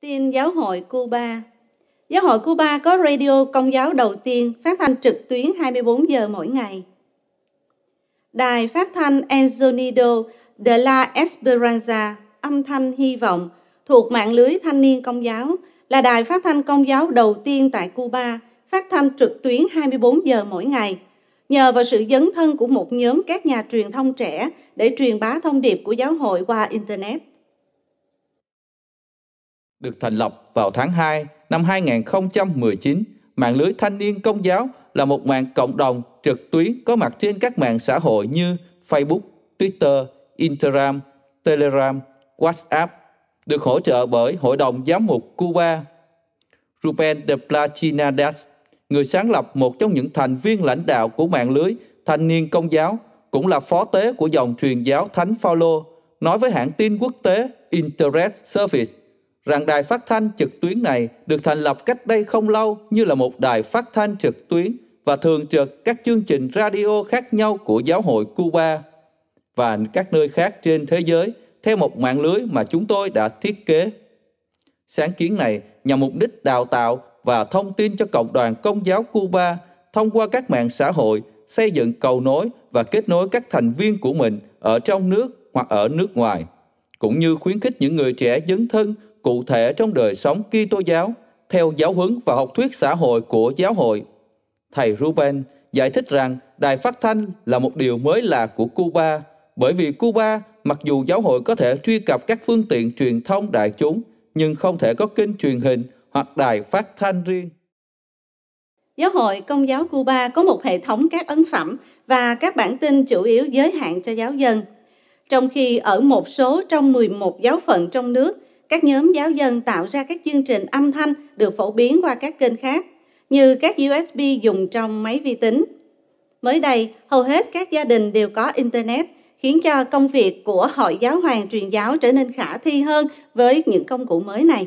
Tin Giáo hội Cuba Giáo hội Cuba có radio công giáo đầu tiên phát thanh trực tuyến 24 giờ mỗi ngày. Đài phát thanh Enzonido de la Esperanza, âm thanh hy vọng, thuộc mạng lưới thanh niên công giáo, là đài phát thanh công giáo đầu tiên tại Cuba, phát thanh trực tuyến 24 giờ mỗi ngày. Nhờ vào sự dấn thân của một nhóm các nhà truyền thông trẻ để truyền bá thông điệp của giáo hội qua Internet – được thành lập vào tháng 2 năm 2019, mạng lưới thanh niên công giáo là một mạng cộng đồng trực tuyến có mặt trên các mạng xã hội như Facebook, Twitter, Instagram, Telegram, WhatsApp, được hỗ trợ bởi Hội đồng Giám mục Cuba. Ruben de Platinadas, người sáng lập một trong những thành viên lãnh đạo của mạng lưới thanh niên công giáo, cũng là phó tế của dòng truyền giáo Thánh Phaolô, nói với hãng tin quốc tế Internet Service rằng đài phát thanh trực tuyến này được thành lập cách đây không lâu như là một đài phát thanh trực tuyến và thường trực các chương trình radio khác nhau của giáo hội Cuba và các nơi khác trên thế giới theo một mạng lưới mà chúng tôi đã thiết kế. Sáng kiến này nhằm mục đích đào tạo và thông tin cho cộng đoàn công giáo Cuba thông qua các mạng xã hội xây dựng cầu nối và kết nối các thành viên của mình ở trong nước hoặc ở nước ngoài, cũng như khuyến khích những người trẻ dấn thân cụ thể trong đời sống Kitô giáo theo giáo huấn và học thuyết xã hội của giáo hội. Thầy Ruben giải thích rằng đài phát thanh là một điều mới lạ của Cuba bởi vì Cuba mặc dù giáo hội có thể truy cập các phương tiện truyền thông đại chúng nhưng không thể có kênh truyền hình hoặc đài phát thanh riêng. Giáo hội Công giáo Cuba có một hệ thống các ấn phẩm và các bản tin chủ yếu giới hạn cho giáo dân. Trong khi ở một số trong 11 giáo phận trong nước các nhóm giáo dân tạo ra các chương trình âm thanh được phổ biến qua các kênh khác, như các USB dùng trong máy vi tính. Mới đây, hầu hết các gia đình đều có Internet, khiến cho công việc của Hội Giáo hoàng truyền giáo trở nên khả thi hơn với những công cụ mới này.